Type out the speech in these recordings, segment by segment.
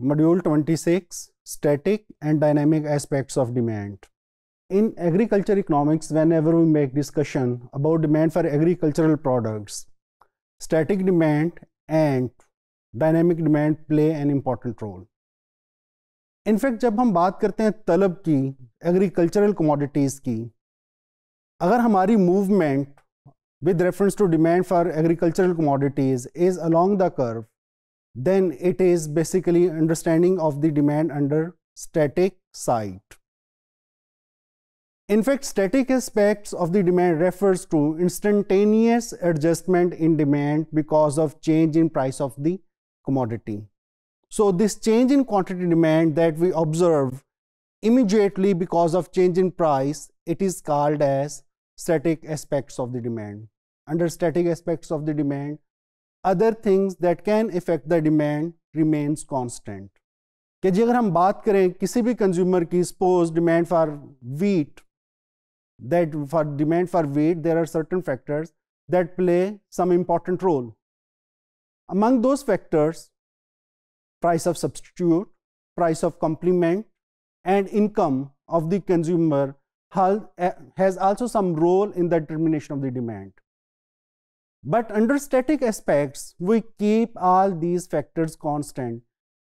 Module 26 Static and Dynamic Aspects of Demand. In agriculture economics, whenever we make discussion about demand for agricultural products, static demand and dynamic demand play an important role. In जब हम बात करते हैं तलब की agricultural commodities की अगर हमारी movement with reference to demand for agricultural commodities is along the curve then it is basically understanding of the demand under static site. In fact, static aspects of the demand refers to instantaneous adjustment in demand because of change in price of the commodity. So, this change in quantity demand that we observe immediately because of change in price, it is called as static aspects of the demand. Under static aspects of the demand, other things that can affect the demand remains constant. कि जी अगर हम बात करें किसी भी consumer की suppose demand for wheat that for demand for wheat there are certain factors that play some important role among those factors price of substitute price of complement and income of the consumer eh, has also some role in the determination of the demand but under static aspects, we keep all these factors constant.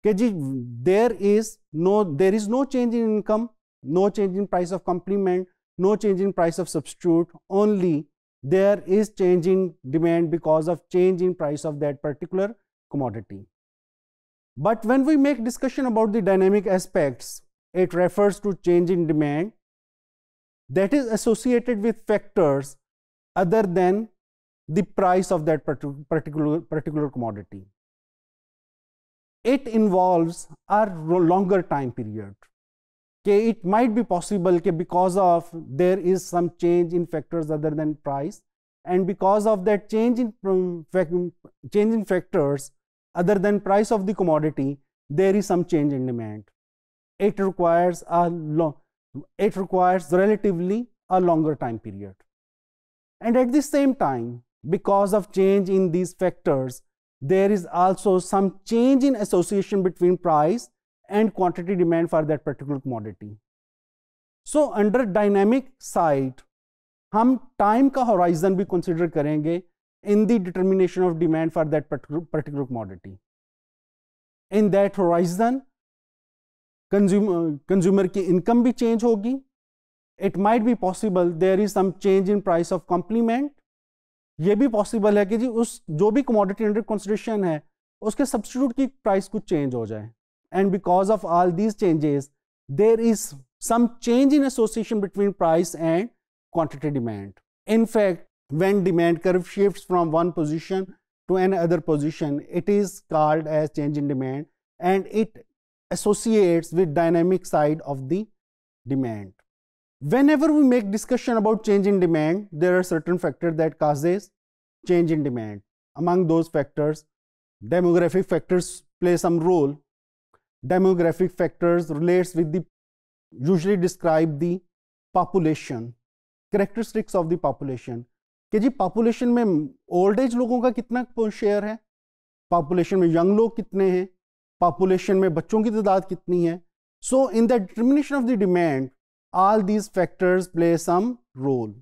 there is no there is no change in income, no change in price of complement, no change in price of substitute, only there is change in demand because of change in price of that particular commodity. But when we make discussion about the dynamic aspects, it refers to change in demand that is associated with factors other than the price of that particular, particular commodity. It involves a longer time period. Okay, it might be possible okay, because of there is some change in factors other than price and because of that change in, change in factors other than price of the commodity, there is some change in demand. It requires a long, it requires relatively a longer time period. And at the same time, because of change in these factors, there is also some change in association between price and quantity demand for that particular commodity. So, under dynamic site, hum time horizon bhi consider in the determination of demand for that particular commodity. In that horizon, uh, consumer, income bhi change hogi. It might be possible there is some change in price of complement ये भी possible है कि जी उस जो भी commodity under consideration है उसके substitute की प्राइस कुछ चेंज हो जाए and because of all these changes there is some change in association between price and quantity demand in fact when demand curve shifts from one position to an other position it is called as change in demand and it associates with dynamic side of the demand whenever we make discussion about change in demand there are certain factors that causes change in demand among those factors demographic factors play some role demographic factors relates with the usually describe the population characteristics of the population ke ji population mein old age logon ka kitna share hai population mein young log kitne hain population mein bachchon ki tadad kitni hai so in the determination of the demand all these factors play some role.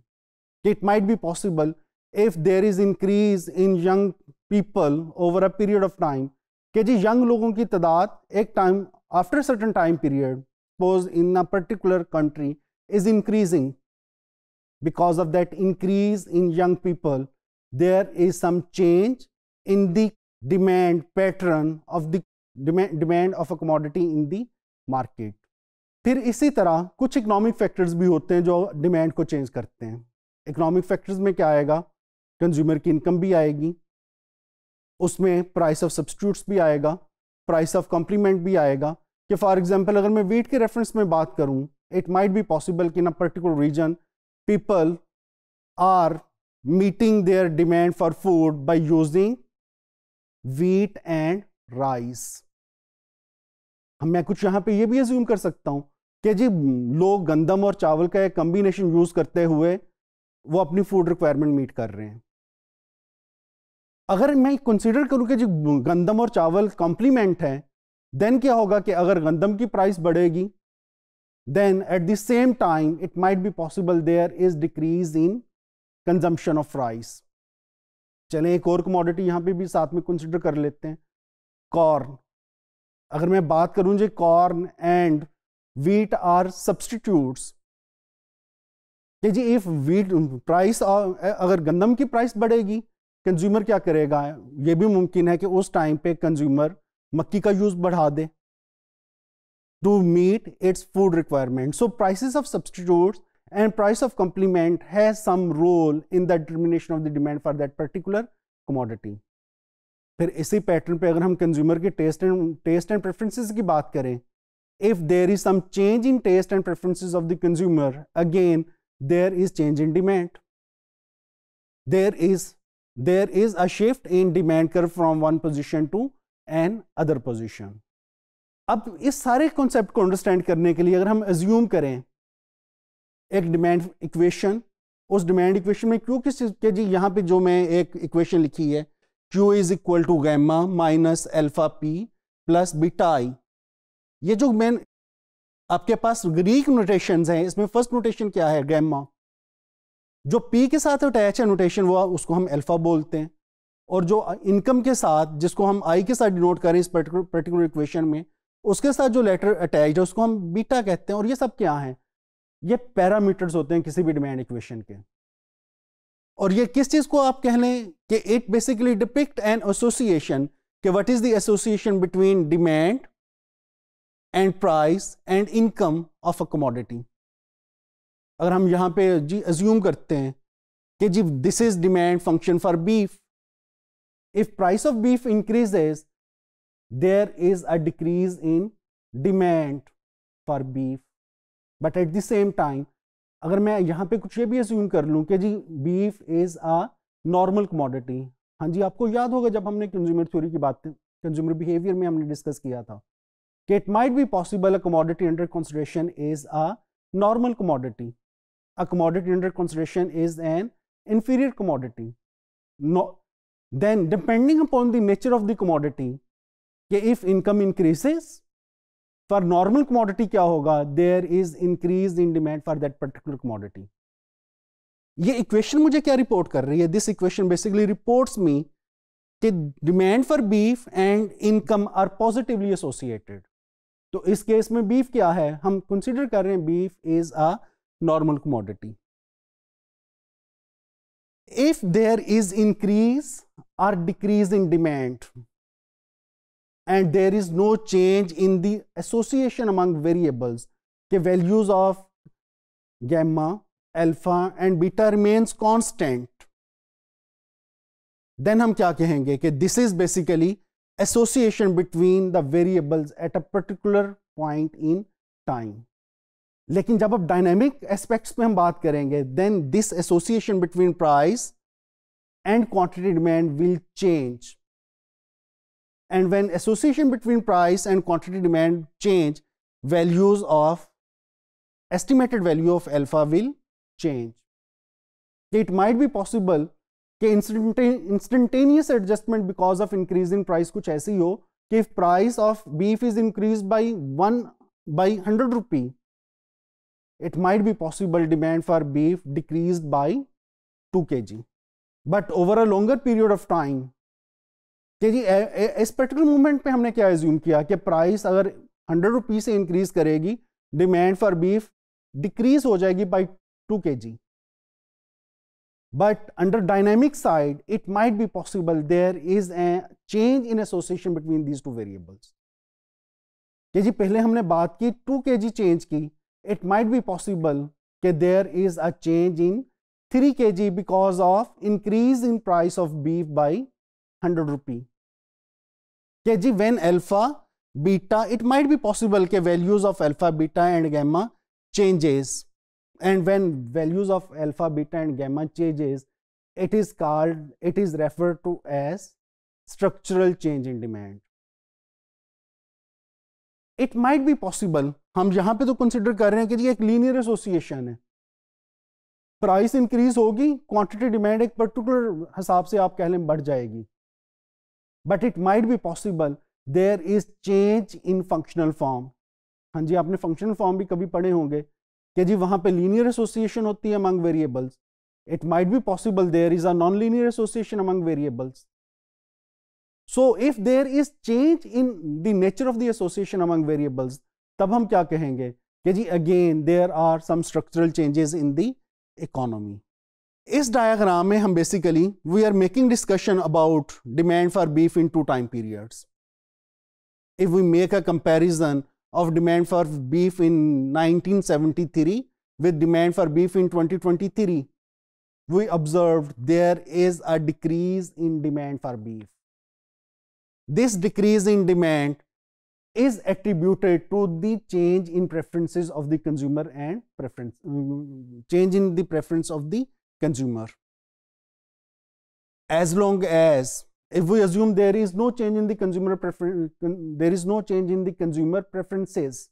It might be possible if there is increase in young people over a period of time कि जी young लोगों की तादाद एक time after certain time period suppose in a particular country is because of that increase in young people, there is some change in the demand pattern of the demand of a commodity in the market. फिर इसी तरह कुछ economic factors भी होते हैं जो demand को change करते हैं इकोनॉमिक फैक्टर्स में क्या आएगा कंज्यूमर की इनकम भी आएगी उसमें प्राइस ऑफ सब्सिट्यूट्स भी आएगा प्राइस ऑफ कॉम्प्लीमेंट भी आएगा कि फॉर एग्जांपल अगर मैं वेट के रेफरेंस में बात करूं इट माइट बी पॉसिबल कि in a particular region people are meeting their demand for food by using wheat and rice मैं कुछ यहां पे ये भी एज्यूम कर सकता हूं कि जी लोग गंदम और चावल का एक कम्बिनेशन यूज़ करते हुए वो अपनी फूड रिक्वायरमेंट मीट कर रहे हैं अगर मैं कंसिडर करूं कि जी गंदम और चावल कॉम्प्लीमेंट है देन क्या होगा कि अगर गंदम की प्राइस बढ़ेगी then at the same time it might be possible there is decrease in consumption of rice चलें एक और कमोडिटी यहाँ पे भी साथ में कंसिडर कर लेते हैं कॉर्न अगर मैं बात करूं जी corn and wheat are substitutes कि जी इफ वीट प्राइस अगर गंदम की प्राइस बढ़ेगी कंज्यूमर क्या करेगा ये भी मुमकिन है कि उस टाइम पे कंज्यूमर मक्की का यूज बढ़ा दे to meet its food requirement so prices of substitute and price of complement has some role in the determination of the demand for that particular commodity फिर इसी पैटर्न पे अगर हम कंज्यूमर के taste and taste and preferences की बात करें if there is some change in taste and preferences of the consumer again there is change in demand there is there is a shift in demand curve from one position to an other position अब इस सारे concept को understand करने के लिए अगर हम assume करें एक डिमांड इक्वेशन उस डिमांड इक्वेशन में क्यों किस ke ji yahan pe jo main ek equation likhi hai Q is equal to gamma minus alpha p plus beta i ये जो मेन आपके पास ग्रीक नोटेशन हैं इसमें फर्स्ट नोटेशन क्या है गैम्मा जो पी के साथ अटैच है नोटेशन वो उसको हम अल्फा बोलते हैं और जो इनकम के साथ जिसको हम आई के साथ डिनोट करें इस पर्टिकुलर इक्वेशन में उसके साथ जो लेटर अटैच है उसको हम बीटा कहते हैं और ये सब क्या है ये पैरामीटर्स होते हैं किसी भी डिमांड इक्वेशन के और ये किस चीज़ को आप कह लें कि it basically depict an association के what is the association between demand and price and income of a commodity अगर हम यहाँ पे जी एज्यूम करते हैं कि जी this is demand function for beef if price of beef increases there is a decrease in demand for beef but at the same time अगर मैं यहां पे कुछ ये भी एज्यूम कर लूं कि जी beef is a normal commodity हाँ जी आपको याद होगा जब हमने कंज्यूमर थ्योरी की बात कंज्यूमर बिहेवियर में हमने डिस्कस किया था it might be possible a commodity under consideration is a normal commodity. A commodity under consideration is an inferior commodity. No, then depending upon the nature of the commodity, if income increases, for normal commodity क्या होगा? There is increase in demand for that particular commodity. This equation, मुझे क्या report कर रही है this equation basically reports me कि demand for beef and income are तो इस केस में बीफ क्या है हम कंसिडर कर रहे हैं beef is a normal commodity if there is increase और decrease in demand and there is no change in the association among variables के values of gamma alpha and beta remains constant then हम क्या कहेंगे कि this is basically association between the variables at a particular point in time. लेकिन जब आप dynamic aspects में हम बात करेंगे then this association and quantity demand will change. And when association between price and quantity demand change, values of estimated value of alpha will change. It might be possible कि instantaneous adjustment because of increase in price कुछ ऐसी हो कि price of beef is increase by one by hundred rupee might be possible demand for beef decrease by two K G but over a longer period of time के जी इस particular moment पे हमने क्या एज्यूम किया कि price अगर hundred rupees से इंक्रीज करेगी डिमांड फॉर बीफ डिक्रीज हो जाएगी by two K G But under dynamic side, it might be possible there is a change in association between these two variables. ke ji pehle humne baat ki 2 kg change ki it might be possible ke there is a change in 3 kg because of increase in price of beef by 100 rupee. ke ji when alpha, beta, it might be possible ke values of alpha, beta and gamma changes. and when values of alpha beta and gamma changes it is called it is referred to as structural change in demand it might be possible हम यहां पे तो consider कर रहे हैं कि जी एक लीनियर एसोसिएशन है प्राइस इंक्रीज होगी क्वांटिटी डिमांड एक पर्टिकुलर हिसाब से आप कह लें बढ़ जाएगी but it might be possible there is change in functional form हाँ जी आपने फंक्शनल फॉर्म भी कभी पढ़े होंगे कि जी वहाँ पे लीनियर एसोसिएशन होती है among variables it might be possible there is a non linear association among variables so if there is change in the nature of the association among variables तब हम क्या कहेंगे कि जी again there are some structural changes in the economy इस diagram में हम basically we are making discussion about demand for beef in two time periods if we make a comparison of demand for beef in 1973 with demand for beef in 2023, we observed there is a decrease in demand for beef. This decrease in demand is attributed to the change in preferences of the consumer and preference mm, change in the preference of the consumer as long as if we assume there is no change in the consumer preference there is no change in the consumer preferences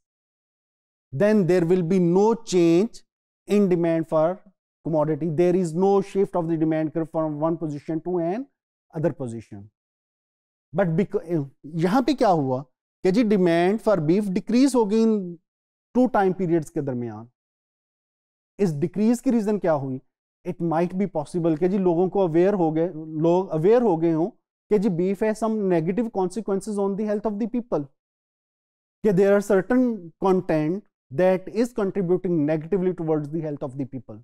then there will be no change in demand for commodity there is no shift of the demand curve from one position to an other position but yahan pe kya hua ke ji demand for beef decrease ho gayi in two time periods ke darmiyan is decrease ki reason kya hui it might be possible ke ji logon ko aware ho gaye log aware ho gaye ho कि जी beef है some negative consequences on the health of the people कि there are certain content that is contributing negatively towards the health of the people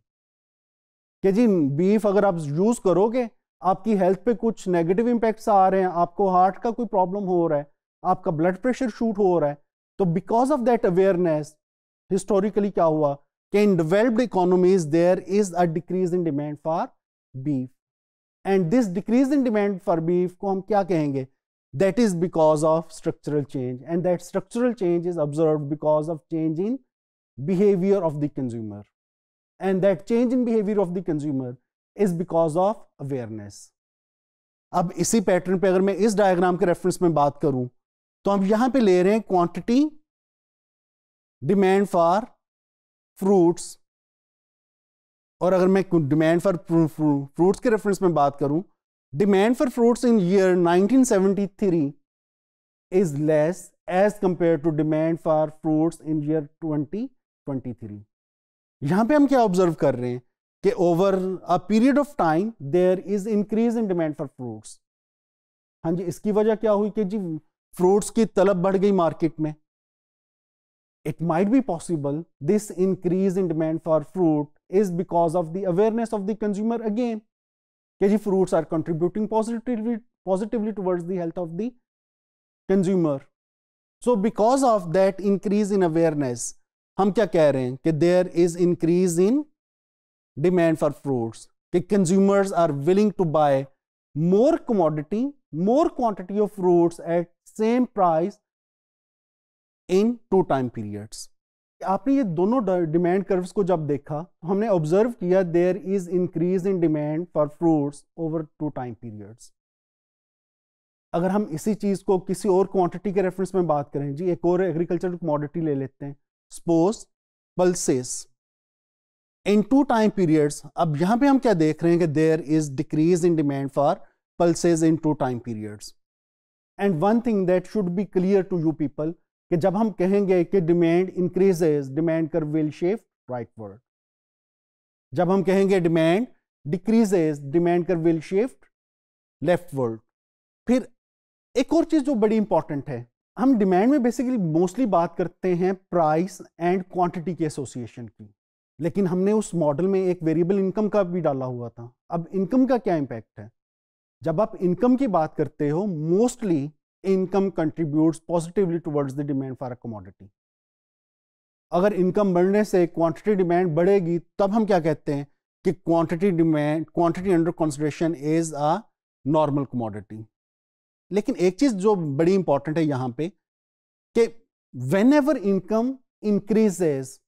कि जी beef अगर आप use करोगे आपकी हेल्थ पे कुछ नेगेटिव इम्पैक्ट्स आ रहे हैं आपको हार्ट का कोई प्रॉब्लम हो रहा है आपका ब्लड प्रेशर शूट हो रहा है तो because of that awareness historically क्या हुआ कि in developed economies there is a decrease in demand for beef and this decrease in demand for beef को हम क्या कहेंगे that is because of structural change and that structural change is observe because of change in behaviour of the consumer and that change in behaviour of the consumer is because of awareness अब इसी pattern पे अगर मैं इस diagram के reference में बात करूं तो हम यहां पे ले रहे हैं क्वांटिटी डिमांड फॉर फ्रूट्स और अगर मैं डिमांड फॉर फ्रूट्स के रेफरेंस में बात करूं demand for fruits in year 1973 is less as compare to demand for fruits in year 2023 यहां पे हम क्या ऑब्जर्व कर रहे हैं कि over a period of time there is increase in demand for fruits हाँ जी इसकी वजह क्या हुई कि जी फ्रूट्स की तलब बढ़ गई मार्केट में it might be possible this increase in demand for fruit is because of the awareness of the consumer again KG fruits are contributing positively positively towards the health of the consumer so because of that increase in awareness हम क्या कह रहे हैं कि there is increase in demand for fruits कि consumers are more commodity, more quantity of fruits at same price in two time periods आपने ये दोनों डिमांड कर्व्स को जब देखा तो हमने ऑब्जर्व किया there is increase in demand for fruits over two time periods अगर हम इसी चीज़ को किसी और क्वांटिटी के रेफरेंस में बात करें जी एक और एग्रीकल्चर कमोडिटी ले लेते हैं suppose pulses in two time periods अब यहां पे हम क्या देख रहे हैं कि there is decrease in demand for pulses in two time periods and one thing that should be clear to you people कि जब हम कहेंगे कि demand increases demand curve will shift rightward जब हम कहेंगे demand decreases demand curve will shift leftward फिर एक और चीज़ जो बड़ी इंपॉर्टेंट है हम डिमांड में बेसिकली मोस्टली बात करते हैं प्राइस एंड क्वांटिटी के एसोसिएशन की लेकिन हमने उस मॉडल में एक वेरिएबल इनकम का भी डाला हुआ था अब इनकम का क्या इंपैक्ट है जब आप इनकम की बात करते हो mostly income contribute positively towards the demand for a commodity अगर इनकम बढ़ने से क्वांटिटी डिमांड बढ़ेगी तब हम क्या कहते हैं कि quantity demand quantity under consideration is a normal commodity लेकिन एक चीज जो बड़ी इंपॉर्टेंट है यहां पे कि whenever income increases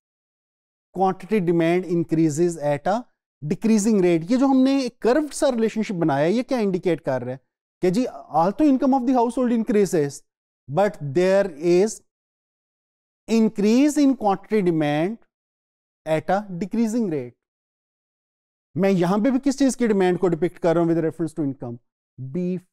quantity demand increases at a decreasing rate ये जो हमने कर्व सा रिलेशनशिप बनाया है ये क्या इंडिकेट कर रहा है कि जी तो income of the household increases but there is increase in quantity demand at a decreasing rate मैं यहां पे भी किस चीज की डिमांड को डिपिक्ट कर रहा हूं with reference to income beef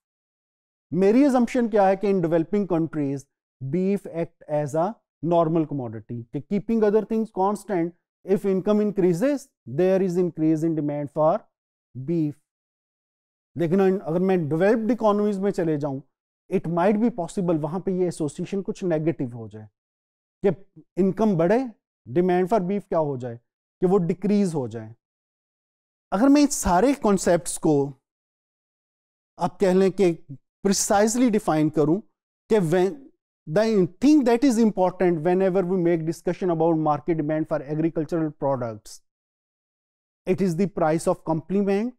मेरी एजम्पन क्या है कि in developing countries beef act as a normal commodity कि keeping other things constant if income increases there is increase in demand for beef लेकिन अगर मैं डेवलप्ड इकोनॉमीज में चले जाऊं इट माइट बी पॉसिबल वहां पे ये एसोसिएशन कुछ नेगेटिव हो जाए कि इनकम बढ़े डिमांड फॉर बीफ क्या हो जाए कि वो डिक्रीज हो जाए अगर मैं इस सारे कॉन्सेप्ट्स को आप कह लें कि प्रिसाइजली डिफाइन करूं कि the thing that is important whenever we make discussion about market demand for agricultural products it is the price of complement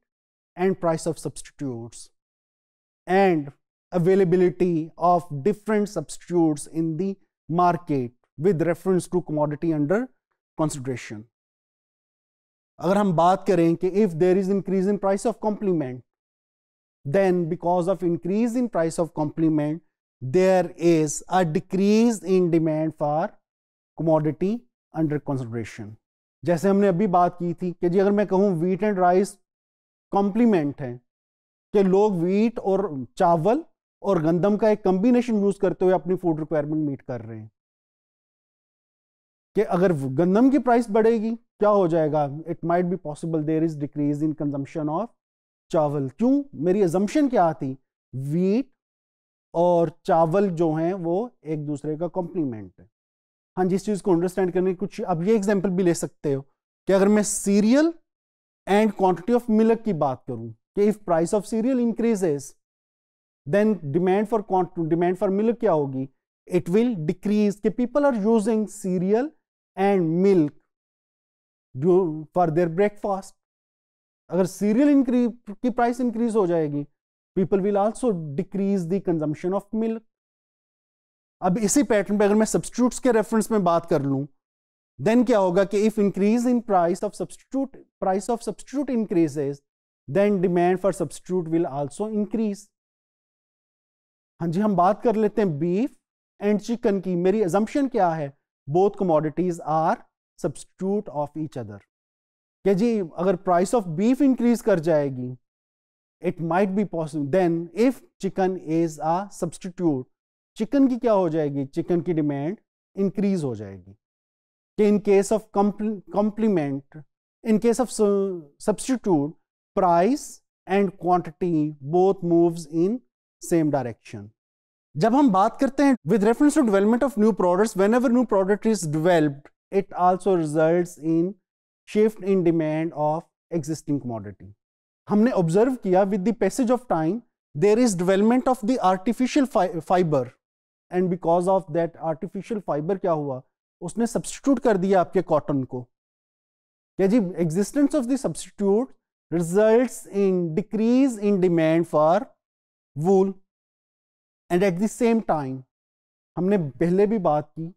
and price of substitutes and availability of different substitutes in the market with reference to commodity under consideration. अगर हम बात करें कि if there is increase in price of complement, then because of increase in price of complement, there is a decrease in demand for commodity under consideration. जैसे हमने अभी बात की थी कि जी अगर मैं कहूँ wheat and rice कॉम्प्लीमेंट है कि लोग वीट और चावल और गंदम का एक कॉम्बिनेशन यूज करते हुए अपनी फूड रिक्वायरमेंट मीट कर रहे हैं कि अगर गंदम की प्राइस बढ़ेगी क्या हो जाएगा it might be possible there is decrease in consumption of chawal क्यों मेरी एजम्पन क्या आती वीट और चावल जो हैं वो एक दूसरे का कॉम्प्लीमेंट है हाँ जिस चीज़ को अंडरस्टैंड करने कुछ अब ये एग्जाम्पल भी ले सकते हो कि अगर मैं cereal and quantity of milk की बात करूं कि if price of cereal increases then demand for demand for milk क्या होगी इट विल डिक्रीज कि people are using cereal and milk for their breakfast अगर सीरियल इंक्रीज की प्राइस इंक्रीज हो जाएगी people will also decrease the consumption of milk अब इसी pattern पे अगर मैं सब्सिट्यूट्स के रेफरेंस में बात कर लूं देन क्या होगा कि if increase in price of substitute price of substitute increases then demand for substitute will also increase हाँ जी हम बात कर लेते हैं बीफ एंड चिकन की मेरी एजम्पन क्या है both commodities are substitute of each other क्या जी अगर प्राइस ऑफ बीफ इंक्रीज कर जाएगी it might be possible then if chicken is a substitute chicken की क्या हो जाएगी चिकन की डिमांड इंक्रीज हो जाएगी कि in case of complement in case of substitute price and quantity both moves in same direction जब हम बात करते हैं with reference to development of new products whenever new product is developed it also result in shift in demand of existing commodity हमने observe किया with the passage of time there is development of the artificial fibre and because of that artificial fibre क्या हुआ उसने substitute कर दिया आपके cotton को क्या जी existence of substitute result in decrease in demand for wool and at the same time हमने पहले भी बात की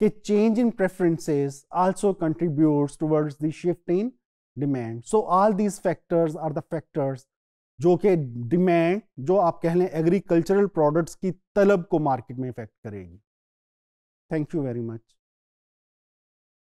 कि change in preferences also contributes towards the shift in demand so all these factors are the factors जो कि demand जो आप कह लें एग्रीकल्चरल प्रोडक्ट्स की तलब को मार्केट में इफेक्ट करेगी थैंक यू वेरी मच